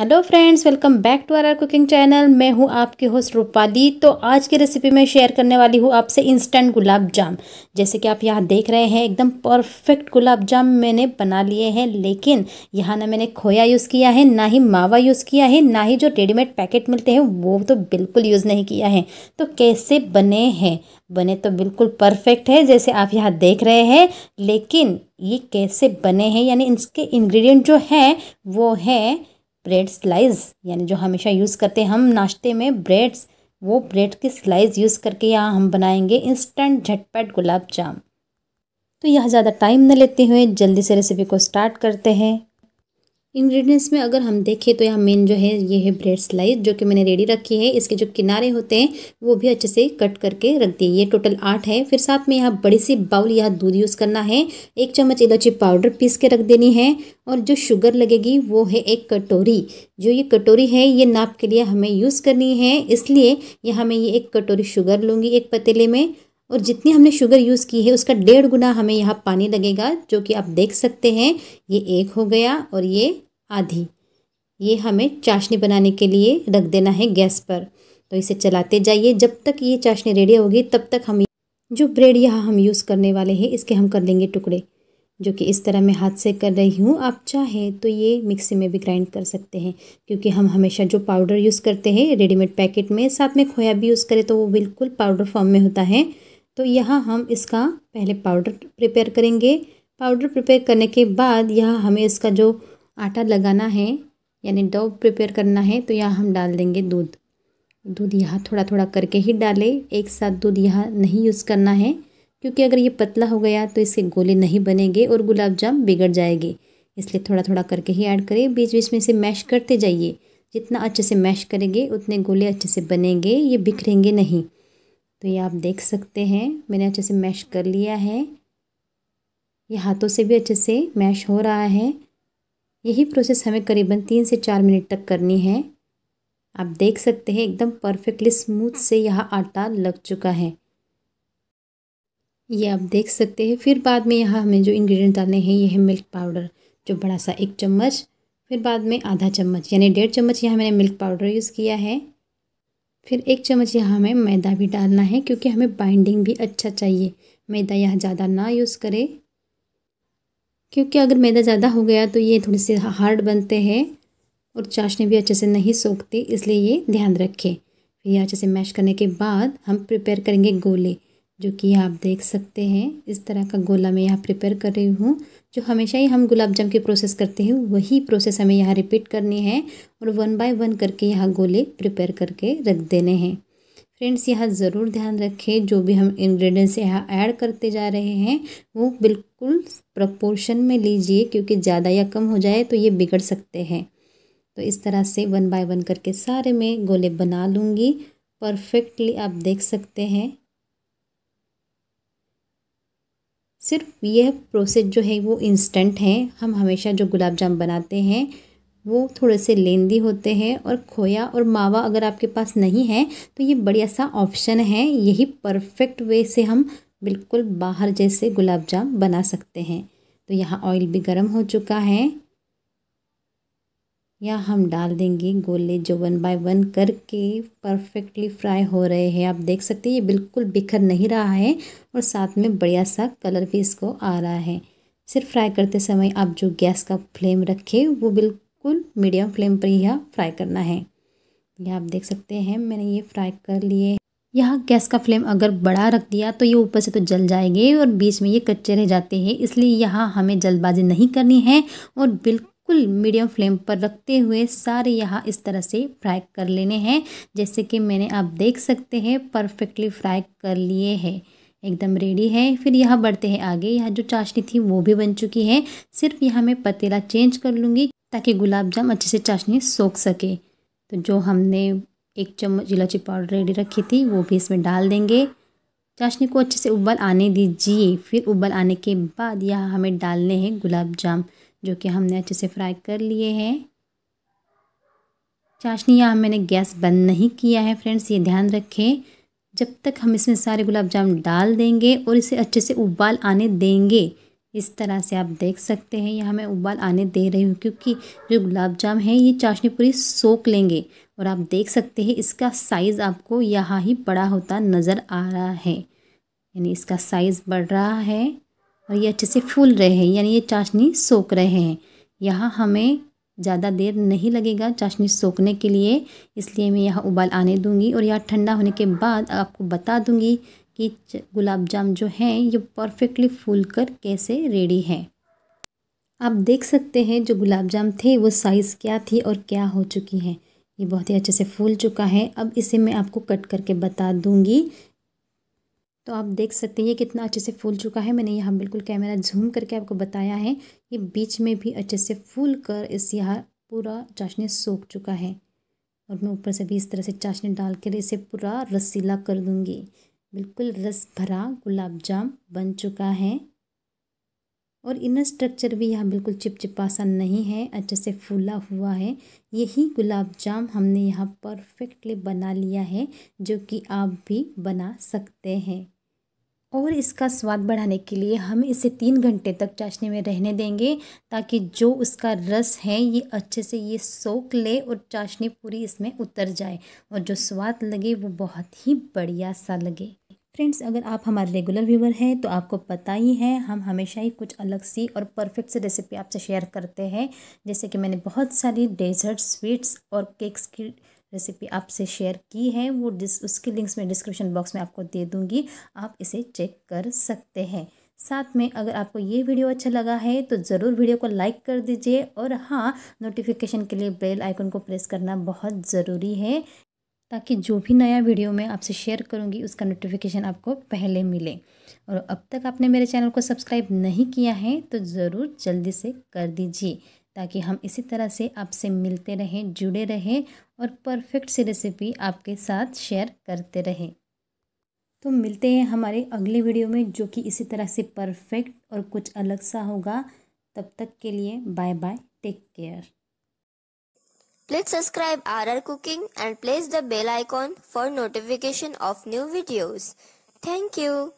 Hello friends welcome back to our cooking channel मैं हूं आपके होस्ट रूपाली तो आज की रेसिपी में शेयर करने वाली हूं आपसे इंस्टेंट गुलाब जाम जैसे कि आप यहां देख रहे हैं एकदम परफेक्ट गुलाब जाम मैंने बना लिए हैं लेकिन यहां ना मैंने खोया यूज़ किया है ना ही मावा यूज़ किया है ना ही जो रेडीमेड पैकेट मिलते हैं वो तो बिल्कुल यूज़ नहीं किया है तो कैसे बने हैं बने तो बिल्कुल परफेक्ट है जैसे आप यहाँ देख रहे हैं लेकिन ये कैसे बने हैं यानी इसके इन्ग्रीडियंट जो हैं वो हैं ब्रेड स्लाइस यानी जो हमेशा यूज़ करते हैं हम नाश्ते में ब्रेड्स वो ब्रेड की स्लाइस यूज़ करके यहाँ हम बनाएंगे इंस्टेंट झटपट गुलाब जाम तो यह ज़्यादा टाइम न लेते हुए जल्दी से रेसिपी को स्टार्ट करते हैं इंग्रेडिएंट्स में अगर हम देखें तो यहाँ मेन जो है ये है ब्रेड स्लाइस जो कि मैंने रेडी रखी है इसके जो किनारे होते हैं वो भी अच्छे से कट करके रख दिए ये टोटल आठ है फिर साथ में यहाँ बड़ी सी बाउल यहाँ दूध यूज़ करना है एक चम्मच इलायची पाउडर पीस के रख देनी है और जो शुगर लगेगी वो है एक कटोरी जो ये कटोरी है ये नाप के लिए हमें यूज़ करनी है इसलिए यहाँ मैं ये एक कटोरी शुगर लूँगी एक पतीले में और जितनी हमने शुगर यूज़ की है उसका डेढ़ गुना हमें यहाँ पानी लगेगा जो कि आप देख सकते हैं ये एक हो गया और ये आधी ये हमें चाशनी बनाने के लिए रख देना है गैस पर तो इसे चलाते जाइए जब तक ये चाशनी रेडी होगी तब तक हम जो ब्रेड यहाँ हम यूज़ करने वाले हैं इसके हम कर लेंगे टुकड़े जो कि इस तरह मैं हाथ से कर रही हूँ आप चाहें तो ये मिक्सी में भी ग्राइंड कर सकते हैं क्योंकि हम हमेशा जो पाउडर यूज़ करते हैं रेडीमेड पैकेट में साथ में खोया भी यूज़ करें तो वो बिल्कुल पाउडर फॉर्म में होता है तो यहाँ हम इसका पहले पाउडर प्रिपेयर करेंगे पाउडर प्रिपेयर करने के बाद यहाँ हमें इसका जो आटा लगाना है यानी डो प्रिपेयर करना है तो यहाँ हम डाल देंगे दूध दूध यहाँ थोड़ा थोड़ा करके ही डालें एक साथ दूध यहाँ नहीं यूज़ करना है क्योंकि अगर ये पतला हो गया तो इसके गोले नहीं बनेंगे और गुलाब जाम बिगड़ जाएंगे इसलिए थोड़ा थोड़ा करके ही ऐड करें बीच बीच में इसे मैश करते जाइए जितना अच्छे से मैश करेंगे उतने गोले अच्छे से बनेंगे ये बिखरेंगे नहीं तो ये आप देख सकते हैं मैंने अच्छे से मैश कर लिया है ये हाथों से भी अच्छे से मैश हो रहा है यही प्रोसेस हमें करीबन तीन से चार मिनट तक करनी है आप देख सकते हैं एकदम परफेक्टली स्मूथ से यह आटा लग चुका है ये आप देख सकते हैं फिर बाद में यहाँ हमें जो इंग्रेडिएंट डालने हैं ये है मिल्क पाउडर जो बड़ा सा एक चम्मच फिर बाद में आधा चम्मच यानी डेढ़ चम्मच यहाँ मैंने मिल्क पाउडर यूज़ किया है फिर एक चम्मच यहाँ हमें मैदा भी डालना है क्योंकि हमें बाइंडिंग भी अच्छा चाहिए मैदा यहाँ ज़्यादा ना यूज़ करें क्योंकि अगर मैदा ज़्यादा हो गया तो ये थोड़े से हार्ड बनते हैं और चाशनी भी अच्छे से नहीं सोखती इसलिए ये ध्यान रखें फिर ये अच्छे से मैश करने के बाद हम प्रिपेयर करेंगे गोले जो कि आप देख सकते हैं इस तरह का गोला मैं यहाँ प्रिपेयर कर रही हूँ जो हमेशा ही हम गुलाब जाम की प्रोसेस करते हैं वही प्रोसेस हमें यहाँ रिपीट करनी है और वन बाय वन करके यहाँ गोले प्रिपेयर करके रख देने हैं फ्रेंड्स यहाँ ज़रूर ध्यान रखें जो भी हम इंग्रेडिएंट्स यहाँ ऐड करते जा रहे हैं वो बिल्कुल प्रपोर्शन में लीजिए क्योंकि ज़्यादा या कम हो जाए तो ये बिगड़ सकते हैं तो इस तरह से वन बाय वन करके सारे मैं गोले बना लूँगी परफेक्टली आप देख सकते हैं सिर्फ यह प्रोसेस जो है वो इंस्टेंट है हम हमेशा जो गुलाब जाम बनाते हैं वो थोड़े से लेंदी होते हैं और खोया और मावा अगर आपके पास नहीं है तो ये बढ़िया सा ऑप्शन है यही परफेक्ट वे से हम बिल्कुल बाहर जैसे गुलाब जाम बना सकते हैं तो यहाँ ऑयल भी गर्म हो चुका है या हम डाल देंगे गोले जो वन बाय वन करके परफेक्टली फ्राई हो रहे हैं आप देख सकते हैं ये बिल्कुल बिखर नहीं रहा है और साथ में बढ़िया सा कलर भी इसको आ रहा है सिर्फ फ्राई करते समय आप जो गैस का फ्लेम रखें वो बिल्कुल मीडियम फ्लेम पर ही फ्राई करना है यह आप देख सकते हैं मैंने ये फ्राई कर लिए यहाँ गैस का फ्लेम अगर बड़ा रख दिया तो ये ऊपर से तो जल जाएंगे और बीच में ये कच्चे रह जाते हैं इसलिए यहाँ हमें जल्दबाजी नहीं करनी है और बिल्कुल बिल्कुल मीडियम फ्लेम पर रखते हुए सारे यहाँ इस तरह से फ्राई कर लेने हैं जैसे कि मैंने आप देख सकते हैं परफेक्टली फ्राई कर लिए हैं एकदम रेडी है फिर यहाँ बढ़ते हैं आगे यहाँ जो चाशनी थी वो भी बन चुकी है सिर्फ यहाँ मैं पतीला चेंज कर लूँगी ताकि गुलाब जाम अच्छे से चाशनी सोख सके तो जो हमने एक चम्मच इलायची पाउडर रेडी रखी थी वो भी इसमें डाल देंगे चाशनी को अच्छे से उबल आने दीजिए फिर उबल आने के बाद यहाँ हमें डालने हैं गुलाब जाम जो कि हमने अच्छे से फ्राई कर लिए हैं चाशनी यहाँ मैंने गैस बंद नहीं किया है फ्रेंड्स ये ध्यान रखें जब तक हम इसमें सारे गुलाब जाम डाल देंगे और इसे अच्छे से उबाल आने देंगे इस तरह से आप देख सकते हैं यहाँ मैं उबाल आने दे रही हूँ क्योंकि जो गुलाब जाम है ये चाशनी पूरी सोख लेंगे और आप देख सकते हैं इसका साइज़ आपको यहाँ ही बड़ा होता नज़र आ रहा है यानी इसका साइज़ बढ़ रहा है और ये अच्छे से फूल रहे हैं यानी ये चाशनी सोख रहे हैं यहाँ हमें ज़्यादा देर नहीं लगेगा चाशनी सोखने के लिए इसलिए मैं यहाँ उबाल आने दूँगी और यहाँ ठंडा होने के बाद आपको बता दूंगी कि गुलाब जाम जो हैं ये परफेक्टली फूल कर कैसे रेडी हैं आप देख सकते हैं जो गुलाब जाम थे वो साइज़ क्या थी और क्या हो चुकी हैं ये बहुत ही अच्छे से फूल चुका है अब इसे मैं आपको कट करके बता दूंगी तो आप देख सकते हैं कितना अच्छे से फूल चुका है मैंने यहाँ बिल्कुल कैमरा जूम करके आपको बताया है ये बीच में भी अच्छे से फूल कर इस यहाँ पूरा चाशनी सोख चुका है और मैं ऊपर से भी इस तरह से चाशनी डाल कर इसे पूरा रसीला कर दूँगी बिल्कुल रस भरा गुलाब जाम बन चुका है और इनर स्ट्रक्चर भी यहाँ बिल्कुल चिपचिपा सा नहीं है अच्छे से फूला हुआ है यही गुलाब जाम हमने यहाँ परफेक्टली बना लिया है जो कि आप भी बना सकते हैं और इसका स्वाद बढ़ाने के लिए हम इसे तीन घंटे तक चाशनी में रहने देंगे ताकि जो उसका रस है ये अच्छे से ये सोख ले और चाशनी पूरी इसमें उतर जाए और जो स्वाद लगे वो बहुत ही बढ़िया सा लगे फ्रेंड्स अगर आप हमारे रेगुलर व्यूवर हैं तो आपको पता ही है हम हमेशा ही कुछ अलग सी और परफेक्ट सी रेसिपी आपसे शेयर करते हैं जैसे कि मैंने बहुत सारी डेजर्ट स्वीट्स और केक्स की रेसिपी आपसे शेयर की है वो डिस उसकी लिंक्स मैं डिस्क्रिप्शन बॉक्स में आपको दे दूँगी आप इसे चेक कर सकते हैं साथ में अगर आपको ये वीडियो अच्छा लगा है तो ज़रूर वीडियो को लाइक कर दीजिए और हाँ नोटिफिकेशन के लिए बेल आइकन को प्रेस करना बहुत ज़रूरी है ताकि जो भी नया वीडियो मैं आपसे शेयर करूँगी उसका नोटिफिकेशन आपको पहले मिले और अब तक आपने मेरे चैनल को सब्सक्राइब नहीं किया है तो ज़रूर जल्दी से कर दीजिए ताकि हम इसी तरह से आपसे मिलते रहें जुड़े रहें और परफेक्ट सी रेसिपी आपके साथ शेयर करते रहें तो मिलते हैं हमारे अगले वीडियो में जो कि इसी तरह से परफेक्ट और कुछ अलग सा होगा तब तक के लिए bye bye take care Please subscribe RR Cooking and place the bell icon for notification of new videos. Thank you.